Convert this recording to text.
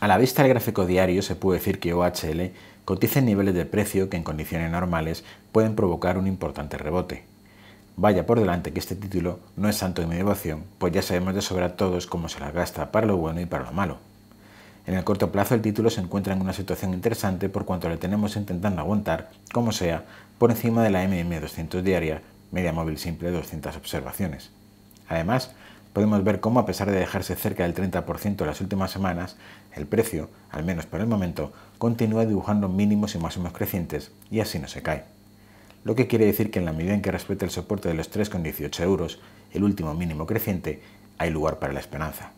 A la vista del gráfico diario se puede decir que OHL cotiza en niveles de precio que en condiciones normales pueden provocar un importante rebote. Vaya por delante que este título no es santo de mi devoción, pues ya sabemos de sobra todos cómo se las gasta para lo bueno y para lo malo. En el corto plazo el título se encuentra en una situación interesante por cuanto le tenemos intentando aguantar, como sea, por encima de la MM200 diaria, media móvil simple 200 observaciones. Además, podemos ver cómo a pesar de dejarse cerca del 30% en las últimas semanas, el precio, al menos por el momento, continúa dibujando mínimos y máximos crecientes y así no se cae. Lo que quiere decir que en la medida en que respete el soporte de los 3,18 euros, el último mínimo creciente, hay lugar para la esperanza.